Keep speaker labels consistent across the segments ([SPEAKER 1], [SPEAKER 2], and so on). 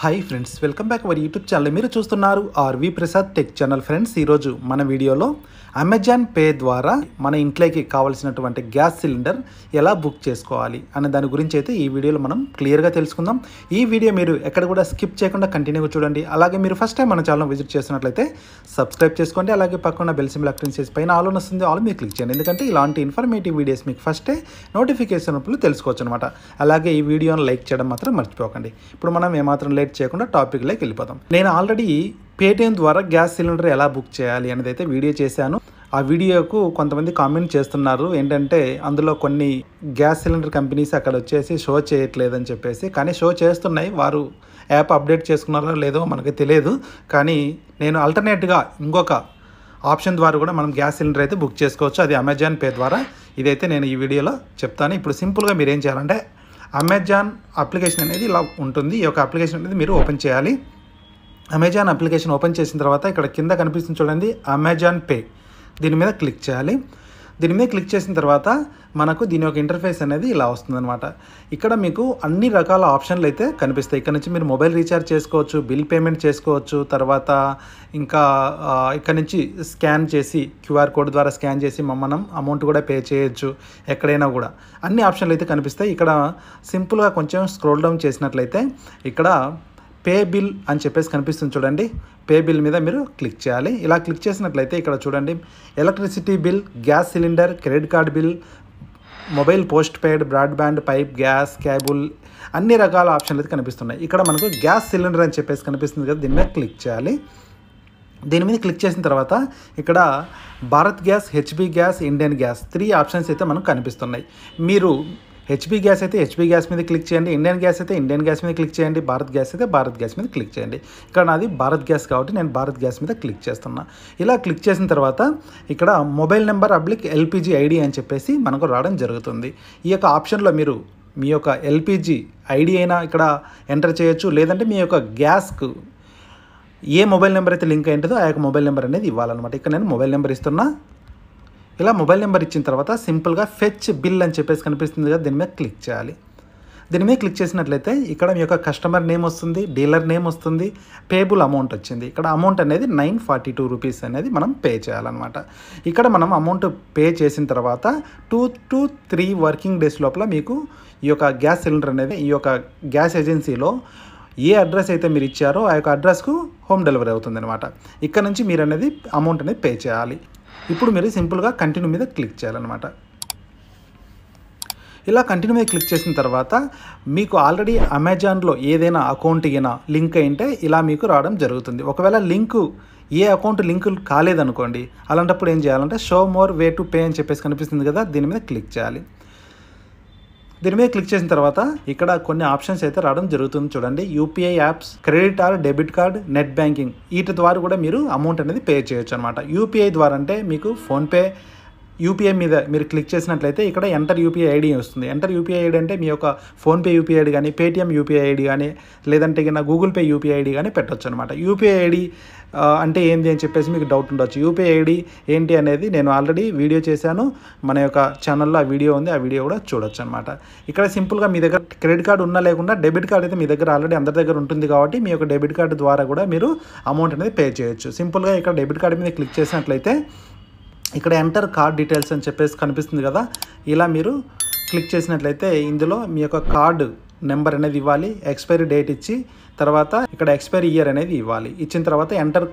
[SPEAKER 1] hi friends welcome back our YouTube channel మీరు చూస్తున్నారు RV Prasad tech channel friends ఈరోజు మన వీడియోలో అమెజాన్ పే ద్వారా మన ఇంట్లోకి కావాల్సినటువంటి గ్యాస్ సిలిండర్ ఎలా బుక్ చేసుకోవాలి అనే దాని గురించి అయితే ఈ వీడియోలో మనం క్లియర్గా తెలుసుకుందాం ఈ వీడియో మీరు ఎక్కడ కూడా స్కిప్ చేయకుండా కంటిన్యూగా చూడండి అలాగే మీరు ఫస్ట్ టైం మన ఛానల్ విజిట్ చేసినట్లయితే సబ్స్క్రైబ్ చేసుకోండి అలాగే పక్కన బెల్ సిమ్ అక్టివ్ చేసి పైన ఆలోన్ వస్తుంది ఆల్ మీరు క్లిక్ చేయండి ఎందుకంటే ఇలాంటి ఇన్ఫర్మేటివ్ వీడియోస్ మీకు ఫస్టే నోటిఫికేషన్ అప్పుడు తెలుసుకోవచ్చు అనమాట అలాగే ఈ వీడియోని లైక్ చేయడం మాత్రం మర్చిపోకండి ఇప్పుడు మనం ఏమాత్రం హైలైట్ చేయకుండా టాపిక్ లైక్ వెళ్ళిపోదాం నేను ఆల్రెడీ పేటిఎం ద్వారా గ్యాస్ సిలిండర్ ఎలా బుక్ చేయాలి అనేది అయితే వీడియో చేశాను ఆ వీడియోకు కొంతమంది కామెంట్ చేస్తున్నారు ఏంటంటే అందులో కొన్ని గ్యాస్ సిలిండర్ కంపెనీస్ అక్కడ వచ్చేసి షో చేయట్లేదని చెప్పేసి కానీ షో చేస్తున్నాయి వారు యాప్ అప్డేట్ చేసుకున్నారో లేదో మనకు తెలియదు కానీ నేను అల్టర్నేట్గా ఇంకొక ఆప్షన్ ద్వారా కూడా మనం గ్యాస్ సిలిండర్ అయితే బుక్ చేసుకోవచ్చు అది అమెజాన్ పే ద్వారా ఇదైతే నేను ఈ వీడియోలో చెప్తాను ఇప్పుడు సింపుల్గా మీరు ఏం చేయాలంటే అమెజాన్ అప్లికేషన్ అనేది ఇలా ఉంటుంది ఈ యొక్క అప్లికేషన్ అనేది మీరు ఓపెన్ చేయాలి అమెజాన్ అప్లికేషన్ ఓపెన్ చేసిన తర్వాత ఇక్కడ కింద కనిపిస్తుంది చూడండి అమెజాన్ పే దీని మీద క్లిక్ చేయాలి దీని మీద క్లిక్ చేసిన తర్వాత మనకు దీని యొక్క ఇంటర్ఫేస్ అనేది ఇలా వస్తుందన్నమాట ఇక్కడ మీకు అన్ని రకాల ఆప్షన్లు అయితే కనిపిస్తాయి ఇక్కడ నుంచి మీరు మొబైల్ రీఛార్జ్ చేసుకోవచ్చు బిల్ పేమెంట్ చేసుకోవచ్చు తర్వాత ఇంకా ఇక్కడ నుంచి స్కాన్ చేసి క్యూఆర్ కోడ్ ద్వారా స్కాన్ చేసి మనం అమౌంట్ కూడా పే చేయొచ్చు ఎక్కడైనా కూడా అన్ని ఆప్షన్లు అయితే కనిపిస్తాయి ఇక్కడ సింపుల్గా కొంచెం స్క్రోల్ డౌన్ చేసినట్లయితే ఇక్కడ పే బిల్ అని చెప్పేసి కనిపిస్తుంది చూడండి పే బిల్ మీద మీరు క్లిక్ చేయాలి ఇలా క్లిక్ చేసినట్లయితే ఇక్కడ చూడండి electricity bill gas cylinder credit card bill mobile postpaid broadband pipe gas cable అన్ని రకాల ఆప్షన్లు అయితే కనిపిస్తున్నాయి ఇక్కడ మనకు గ్యాస్ సిలిండర్ అని చెప్పేసి కనిపిస్తుంది కదా దీని మీద క్లిక్ చేయాలి దీని మీద క్లిక్ చేసిన తర్వాత ఇక్కడ Bharat gas HP gas Indian gas three options అయితే మనకు కనిపిస్తున్నాయి మీరు హెచ్పీ గ్యాస్ అయితే హెచ్పీ గ్యాస్ మీద క్లిక్ చేయండి ఇండియన్ గ్యాస్ అయితే ఇండియన్ గ్యాస్ మీద క్లిక్ చేయండి భారత్ గ్యాస్ అయితే భారత్ గ్యాస్ మీద క్లిక్ చేయండి ఇక్కడ నాది భారత్ గ్యాస్ కాబట్టి నేను భారత్ గ్యాస్ మీద క్లిక్ చేస్తున్నా ఇలా క్లిక్ చేసిన తర్వాత ఇక్కడ మొబైల్ నెంబర్ అబ్లిక్ ఎల్పిజి ఐడి అని చెప్పేసి మనకు రావడం జరుగుతుంది ఈ యొక్క ఆప్షన్లో మీరు మీ యొక్క ఎల్పిజి ఐడి అయినా ఇక్కడ ఎంటర్ చేయొచ్చు లేదంటే మీ యొక్క గ్యాస్కు ఏ మొబైల్ నెంబర్ అయితే లింక్ అయింటుందో ఆ యొక్క మొబైల్ నెంబర్ అనేది ఇవ్వాలన్నమాట ఇక్కడ నేను మొబైల్ నెంబర్ ఇస్తున్నా ఇలా మొబైల్ నెంబర్ ఇచ్చిన తర్వాత సింపుల్గా ఫెచ్ బిల్ అని చెప్పేసి కనిపిస్తుంది కదా దీని మీద క్లిక్ చేయాలి దీని మీద క్లిక్ చేసినట్లయితే ఇక్కడ మీ యొక్క కస్టమర్ నేమ్ వస్తుంది డీలర్ నేమ్ వస్తుంది పేబుల్ అమౌంట్ వచ్చింది ఇక్కడ అమౌంట్ అనేది నైన్ ఫార్టీ టూ రూపీస్ అనేది మనం పే చేయాలన్నమాట ఇక్కడ మనం అమౌంట్ పే చేసిన తర్వాత two to three working days లోపల మీకు ఈ యొక్క గ్యాస్ సిలిండర్ అనేది ఈ యొక్క గ్యాస్ ఏజెన్సీలో ఏ అడ్రస్ అయితే మీరు ఇచ్చారో ఆ యొక్క అడ్రస్కు హోమ్ డెలివరీ అవుతుంది అనమాట ఇక్కడ నుంచి మీరు అనేది అమౌంట్ అనేది పే చేయాలి ఇప్పుడు మీరు సింపుల్గా కంటిన్యూ మీద క్లిక్ చేయాలన్నమాట ఇలా కంటిన్యూ మీద క్లిక్ చేసిన తర్వాత మీకు ఆల్రెడీ అమెజాన్లో ఏదైనా అకౌంట్ అయినా లింక్ అయింటే ఇలా మీకు రావడం జరుగుతుంది ఒకవేళ లింకు ఏ అకౌంట్ లింకు కాలేదనుకోండి అలాంటప్పుడు ఏం చేయాలంటే show more way to pay అని చెప్పేసి కనిపిస్తుంది కదా దీని మీద క్లిక్ చేయాలి దీని మీద క్లిక్ చేసిన తర్వాత ఇక్కడ కొన్ని ఆప్షన్స్ అయితే రావడం జరుగుతుంది చూడండి UPI apps credit or debit card net banking వీటి ద్వారా కూడా మీరు అమౌంట్ అనేది పే చేయొచ్చు అనమాట యూపీఐ ద్వారా అంటే మీకు ఫోన్పే యూపీఐ మీద మీరు క్లిక్ చేసినట్లయితే ఇక్కడ ఎంటర్ యూపీఐ ఐడి వస్తుంది ఎంటర్ యూపీఐ ఐడి అంటే మీ యొక్క ఫోన్పే యూపీఐ ఐడి కానీ పేటిఎం యూపీఐ ఐడి కానీ లేదంటే కింద గూగుల్ పే యూపీఐ ఐడి కానీ పెట్టొచ్చు అనమాట యూపీఐ ఐడి అంటే ఏంది అని చెప్పేసి మీకు డౌట్ ఉండొచ్చు యూపీఐ ఐడి ఏంటి అనేది నేను ఆల్రెడీ వీడియో చేశాను మన యొక్క ఛానల్లో ఆ వీడియో ఉంది ఆ వీడియో కూడా చూడొచ్చు అనమాట ఇక్కడ సింపుల్గా మీ దగ్గర క్రెడిట్ కార్డు ఉన్నా లేకుండా డెబిట్ కార్డు అయితే మీ దగ్గర ఆల్రెడీ అందరి దగ్గర ఉంటుంది కాబట్టి మీ యొక్క డెబిట్ కార్డు ద్వారా కూడా మీరు అమౌంట్ అనేది పే చేయొచ్చు సింపుల్గా ఇక్కడ డెబిట్ కార్డు మీద క్లిక్ చేసినట్లయితే ఇక్కడ ఎంటర్ కార్డ్ డీటెయిల్స్ అని చెప్పేసి కనిపిస్తుంది కదా ఇలా మీరు క్లిక్ చేసినట్లయితే ఇందులో మీ యొక్క కార్డు నెంబర్ అనేది ఇవ్వాలి ఎక్స్పైరీ డేట్ ఇచ్చి తర్వాత ఇక్కడ ఎక్స్పైరీ ఇయర్ అనేది ఇవ్వాలి ఇచ్చిన తర్వాత ఎంటర్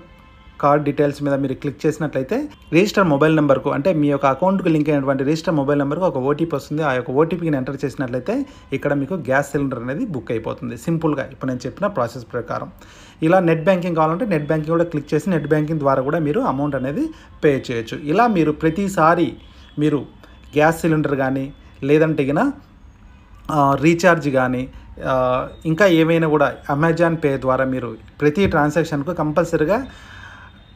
[SPEAKER 1] కార్డ్ డీటెయిల్స్ మీద మీరు క్లిక్ చేసినట్లయితే రిజిస్టర్ మొబైల్ నెంబర్కు అంటే మీ యొక్క అకౌంట్కు లింక్ అయినటువంటి రిజిస్టర్ మొబైల్ నెంబర్కు ఒక ఓటీపీ వస్తుంది ఆ యొక్క ఓటీపీని ఎంటర్ చేసినట్లయితే ఇక్కడ మీకు గ్యాస్ సిలిండర్ అనేది బుక్ అయిపోతుంది సింపుల్గా ఇప్పుడు నేను చెప్పిన ప్రాసెస్ ప్రకారం ఇలా నెట్ బ్యాంకింగ్ కావాలంటే నెట్ బ్యాంకింగ్ కూడా క్లిక్ చేసి నెట్ బ్యాంకింగ్ ద్వారా కూడా మీరు అమౌంట్ అనేది పే చేయొచ్చు ఇలా మీరు ప్రతిసారి మీరు గ్యాస్ సిలిండర్ కానీ లేదంటే గిన రీఛార్జ్ కానీ ఇంకా ఏమైనా కూడా అమెజాన్ పే ద్వారా మీరు ప్రతి ట్రాన్సాక్షన్కు కంపల్సరీగా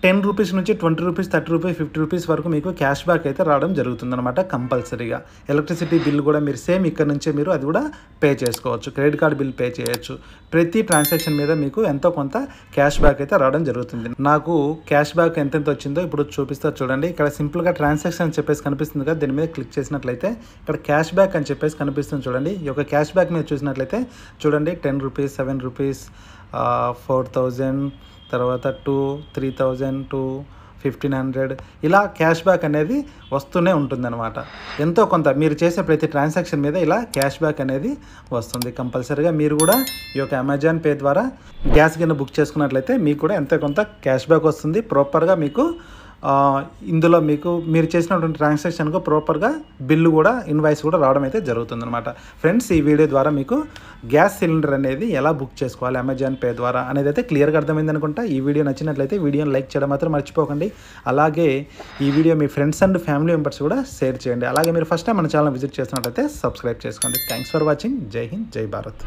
[SPEAKER 1] టెన్ రూపీస్ నుంచి twenty rupees thirty rupees fifty rupees వరకు మీకు క్యాష్ బ్యాక్ అయితే రావడం జరుగుతుందన్నమాట కంపల్సరీగా ఎలక్ట్రిసిటీ బిల్ కూడా మీరు సేమ్ ఇక్కడ నుంచే మీరు అది కూడా పే చేసుకోవచ్చు క్రెడిట్ కార్డ్ బిల్ పే చేయొచ్చు ప్రతి ట్రాన్సాక్షన్ మీద మీకు ఎంతో కొంత క్యాష్ బ్యాక్ అయితే రావడం జరుగుతుంది నాకు క్యాష్ బ్యాక్ ఎంతెంత వచ్చిందో ఇప్పుడు చూపిస్తా చూడండి ఇక్కడ సింపుల్గా ట్రాన్సాక్షన్ అని చెప్పేసి కనిపిస్తుంది కదా దీని మీద క్లిక్ చేసినట్లయితే ఇక్కడ క్యాష్ బ్యాక్ అని చెప్పేసి కనిపిస్తుంది చూడండి ఈ యొక్క క్యాష్ బ్యాక్ మీద చూసినట్లయితే చూడండి ten rupees seven rupees four thousand తర్వాత two three thousand two fifteen hundred ఇలా క్యాష్ బ్యాక్ అనేది వస్తూనే ఉంటుందన్నమాట ఎంతో కొంత మీరు చేసే ప్రతి ట్రాన్సాక్షన్ మీద ఇలా క్యాష్ బ్యాక్ అనేది వస్తుంది కంపల్సరీగా మీరు కూడా ఈ యొక్క అమెజాన్ పే ద్వారా గ్యాస్ కింద బుక్ చేసుకున్నట్లయితే మీకు కూడా ఎంతో కొంత క్యాష్ బ్యాక్ వస్తుంది ప్రాపర్గా మీకు ఇందులో మీకు మీరు చేసినటువంటి ట్రాన్సాక్షన్కు ప్రాపర్గా బిల్లు కూడా ఇన్వాయిస్ కూడా రావడం అయితే జరుగుతుందనమాట ఫ్రెండ్స్ ఈ వీడియో ద్వారా మీకు గ్యాస్ సిలిండర్ అనేది ఎలా బుక్ చేసుకోవాలి అమెజాన్ పే ద్వారా అనేది అయితే క్లియర్గా అర్థమైంది అనుకుంటా ఈ వీడియో నచ్చినట్లయితే వీడియోని లైక్ చేయడం మాత్రం మర్చిపోకండి అలాగే ఈ వీడియో మీ ఫ్రెండ్స్ అండ్ ఫ్యామిలీ మెంబర్స్ కూడా షేర్ చేయండి అలాగే మీరు ఫస్ట్ టైం మన ఛానల్ విజిట్ చేస్తున్నట్లయితే సబ్స్క్రైబ్ చేసుకోండి thanks for watching Jai Hind జై భారత్